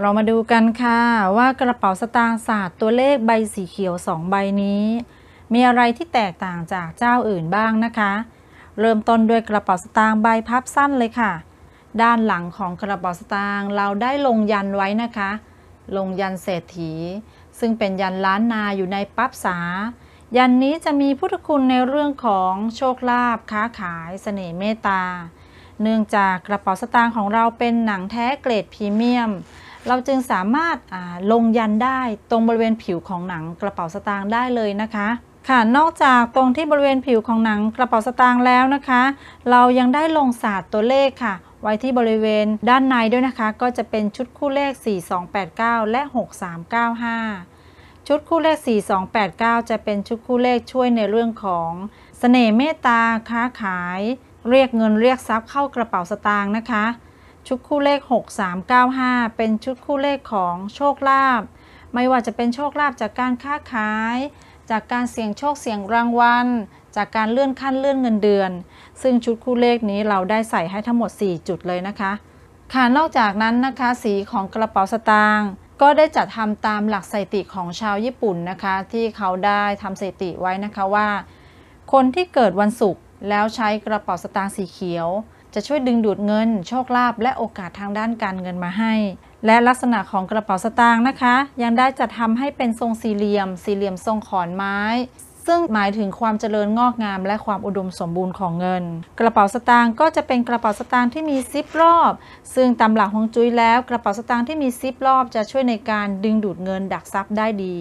เรามาดูกันค่ะว่ากระเป๋าสตางค์ศาสตร์ตัวเลขใบสีเขียว 2 ใบนี้ มีอะไรที่แตกต่างจากเจ้าอื่นบ้างนะคะ เริ่มต้นด้วยกระเป๋าสตางค์ใบพับสั้นเลยค่ะ ด้านหลังของกระเป๋าสตางค์เราได้ลงยันไว้นะคะ ลงยันเศรษฐี ซึ่งเป็นยันล้านนาอยู่ในปั๊บสายันนี้จะมีพุทธคุณในเรื่องของโชคลาภค้าขายสเสน่ห์เมตตา เนื่องจากกระเป๋าสตางค์ของเราเป็นหนังแท้เกรดพรีเมียมเราจึงสามารถาลงยันได้ตรงบริเวณผิวของหนังกระเป๋าสตางค์ได้เลยนะคะ ค่ะนอกจากตรงที่บริเวณผิวของหนังกระเป๋าสตางค์แล้วนะคะ เรายังได้ลงศาสตร์ตัวเลขค่ะ ไว้ที่บริเวณด้านในด้วยนะคะ ก็จะเป็นชุดคู่เลข 4289 และ 6395 ชุดคู่เลข 4289 จะเป็นชุดคู่เลขช่วยในเรื่องของสเสน่ห์เมตตาค้าขาย เรียกเงินเรียกทรัพย์เข้ากระเป๋าสตางค์นะคะชุดคู่เลข 6395 เป็นชุดคู่เลขของโชคลาภไม่ว่าจะเป็นโชคลาภจากการค้าขาย จากการเสี่ยงโชคเสี่ยงรางวัลจากการเลื่อนขั้นเลื่อนเงินเดือน ซึ่งชุดคู่เลขนี้เราได้ใส่ให้ทั้งหมด 4 จุดเลยนะคะค่ะนอกจากนั้นนะคะสีของกระเป๋าสตางค์ก็ได้จัดทำตามหลักสถิติของชาวญี่ปุ่นนะคะที่เขาได้ทำสถิติไว้นะคะว่า คนที่เกิดวันศุกร์แล้วใช้กระเป๋าสตางค์สีเขียวจะช่วยดึงดูดเงินโชคลาภและโอกาสทางด้านการเงินมาให้ และลักษณะของกระเป๋าสตางค์นะคะ ยังได้จัดทำให้เป็นทรงสี่เหลี่ยม สี่เหลี่ยมทรงขอนไม้ ซึ่งหมายถึงความเจริญงอกงามและความอุดมสมบูรณ์ของเงิน กระเป๋าสตางค์ก็จะเป็นกระเป๋าสตางค์ที่มีซิปรอบ ซึ่งตามหลักฮวงจุ้ยแล้วกระเป๋าสตางค์ที่มีซิปรอบจะช่วยในการดึงดูดเงินดักทรัพย์ได้ดี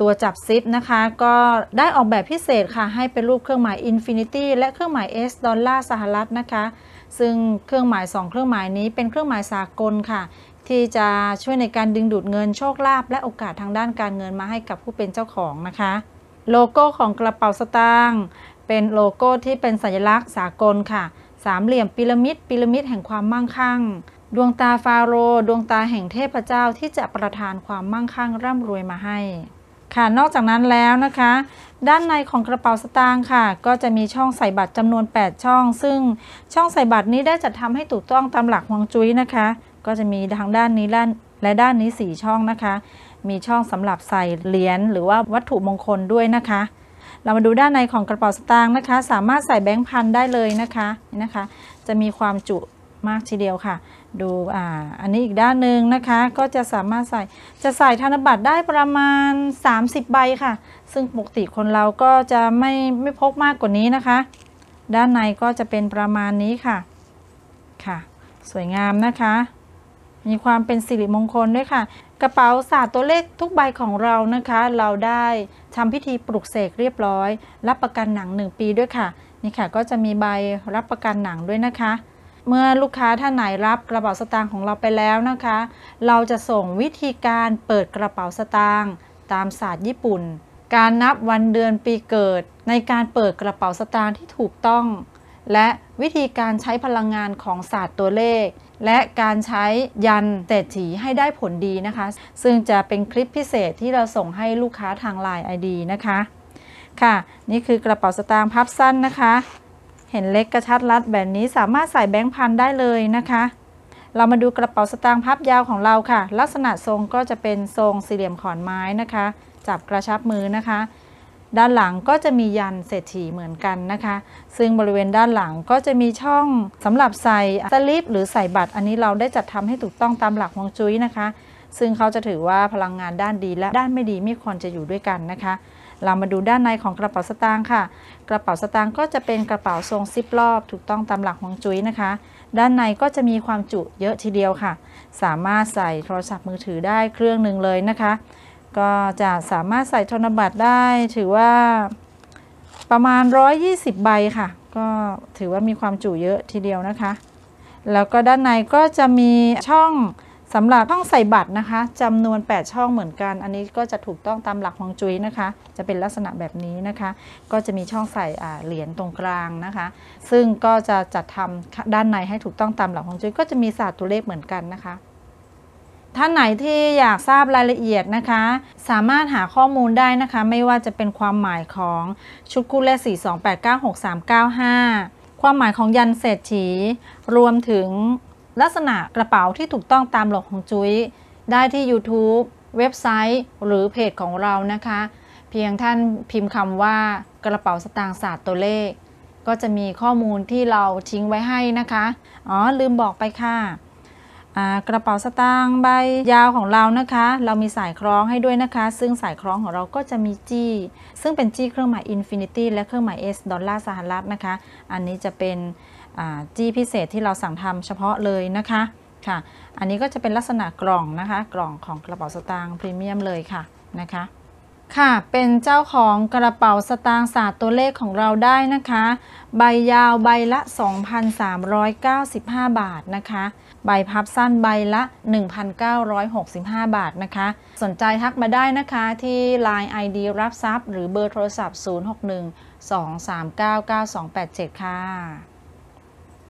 ตัวจับซิปนะคะ ก็ได้ออกแบบพิเศษค่ะ ให้เป็นรูปเครื่องหมาย Infinity และเครื่องหมาย S ดอลลาร์สหรัฐนะคะ ซึ่งเครื่องหมาย 2 เครื่องหมายนี้เป็นเครื่องหมายสากลค่ะ ที่จะช่วยในการดึงดูดเงินโชคลาภและโอกาสทางด้านการเงินมาให้กับผู้เป็นเจ้าของนะคะ โลโก้ของกระเป๋าสตางค์เป็นโลโก้ที่เป็นสัญลักษณ์สากลค่ะสามเหลี่ยมพีระมิดพีระมิดแห่งความมั่งคั่ง ดวงตาฟาโร ดวงตาแห่งเทพเจ้าที่จะประทานความมั่งคั่งร่ำรวยมาให้ค่ะ นอกจากนั้นแล้วนะคะ ด้านในของกระเป๋าสตางค์ค่ะ ก็จะมีช่องใส่บัตรจำนวน8ช่องซึ่งช่องใส่บัตรนี้ได้จัดทำให้ถูกต้องตามหลักฮวงจุ้ยนะคะ ก็จะมีทางด้านนี้ด้านและด้านนี้4ช่องนะคะมีช่องสำหรับใส่เหรียญหรือว่าวัตถุมงคลด้วยนะคะ เรามาดูด้านในของกระเป๋าสตางค์นะคะ สามารถใส่แบงค์พันได้เลยนะคะนี่นะคะ จะมีความจุมากทีเดียวค่ะ ดูอ่าอันนี้อีกด้านหนึ่งนะคะ ก็จะสามารถใส่ จะใส่ธนบัตรได้ประมาณ 30 ใบค่ะ ซึ่งปกติคนเราก็จะไม่ไม่พกมากกว่านี้นะคะ ด้านในก็จะเป็นประมาณนี้ค่ะ ค่ะ สวยงามนะคะ มีความเป็นสิริมงคลด้วยค่ะ กระเป๋าศาสตร์ตัวเลขทุกใบของเรานะคะ เราได้ทำพิธีปลุกเสกเรียบร้อย รับประกันหนัง1ปีด้วยค่ะ นี่ค่ะก็จะมีใบรับประกันหนังด้วยนะคะเมื่อลูกค้าท่านไหนรับกระเป๋าสตางค์ของเราไปแล้วนะคะ เราจะส่งวิธีการเปิดกระเป๋าสตางค์ตามศาสตร์ญี่ปุ่น การนับวันเดือนปีเกิด ในการเปิดกระเป๋าสตางค์ที่ถูกต้อง และวิธีการใช้พลังงานของศาสตร์ตัวเลข และการใช้ยันเศรษฐีให้ได้ผลดีนะคะ ซึ่งจะเป็นคลิปพิเศษที่เราส่งให้ลูกค้าทางไ i n e ID นะคะ ค่ะ นี่คือกระเป๋าสตางค์พับสั้นนะคะเห็นเล็กกระชัดรัดแบบนี้สามารถใส่แบงค์พันได้เลยนะคะ เรามาดูกระเป๋าสตางค์พับยาวของเราค่ะ ลักษณะทรงก็จะเป็นทรงสี่เหลี่ยมขอนไม้นะคะ จับกระชับมือนะคะ ด้านหลังก็จะมียันเศรษฐีเหมือนกันนะคะ ซึ่งบริเวณด้านหลังก็จะมีช่องสำหรับใส่สลิป หรือใส่บัตรอันนี้เราได้จัดทำให้ถูกต้องตามหลักฮวงจุ้ยนะคะซึ่งเขาจะถือว่าพลังงานด้านดีและด้านไม่ดีไม่ควรจะอยู่ด้วยกันนะคะ เรามาดูด้านในของกระเป๋าสตางค์ค่ะ กระเป๋าสตางค์ก็จะเป็นกระเป๋าทรงซิปรอบ ถูกต้องตามหลักฮวงจุ้ยนะคะ ด้านในก็จะมีความจุเยอะทีเดียวค่ะ สามารถใส่โทรศัพท์มือถือได้เครื่องหนึ่งเลยนะคะ ก็จะสามารถใส่ธนบัตรได้ถือว่าประมาณ 120 ใบค่ะ ก็ถือว่ามีความจุเยอะทีเดียวนะคะ แล้วก็ด้านในก็จะมีช่องสำหรับช่องใส่บัตรนะคะจำนวน 8 ช่องเหมือนกัน อันนี้ก็จะถูกต้องตามหลักฮวงจุ้ยนะคะ จะเป็นลักษณะแบบนี้นะคะ ก็จะมีช่องใส่เหรียญตรงกลางนะคะ ซึ่งก็จะจัดทำด้านในให้ถูกต้องตามหลักฮวงจุ้ยก็จะมีศาสตร์ตัวเลขเหมือนกันนะคะ ท่านไหนที่อยากทราบรายละเอียดนะคะ สามารถหาข้อมูลได้นะคะ ไม่ว่าจะเป็นความหมายของชุดคู่เลข 4 2 8 9 6 3 9 5 ความหมายของยันเศรษฐีรวมถึงลักษณะกระเป๋าที่ถูกต้องตามหลักของจุ้ยได้ที่ YouTube เว็บไซต์ หรือเพจของเรานะคะ เพียงท่านพิมพ์คำว่ากระเป๋าสตางค์ศาสตร์ตัวเลข ก็จะมีข้อมูลที่เราทิ้งไว้ให้นะคะ อ๋อ ลืมบอกไปค่ะกระเป๋าสตางค์ใบยาวของเรานะคะ เรามีสายคล้องให้ด้วยนะคะ ซึ่งสายคล้องของเราก็จะมีจี้ ซึ่งเป็นจี้เครื่องหมายอินฟินิตี้และเครื่องหมายเอสดอลลาร์สหรัฐนะคะ อันนี้จะเป็นจี้พิเศษที่เราสั่งทำเฉพาะเลยนะคะ ค่ะ อันนี้ก็จะเป็นลักษณะกล่องนะคะ กล่องของกระเป๋าสตางค์พรีเมียมเลยค่ะ นะคะค่ะ เป็นเจ้าของกระเป๋าสตางค์ศาสตร์ตัวเลขของเราได้นะคะ ใบยาวใบละ 2,395 บาทนะคะ ใบพับสั้นใบละ 1,965 บาทนะคะ สนใจทักมาได้นะคะที่ Line ID รับทรัพย์หรือเบอร์โทรศัพท์ 061 239 9287 ค่ะ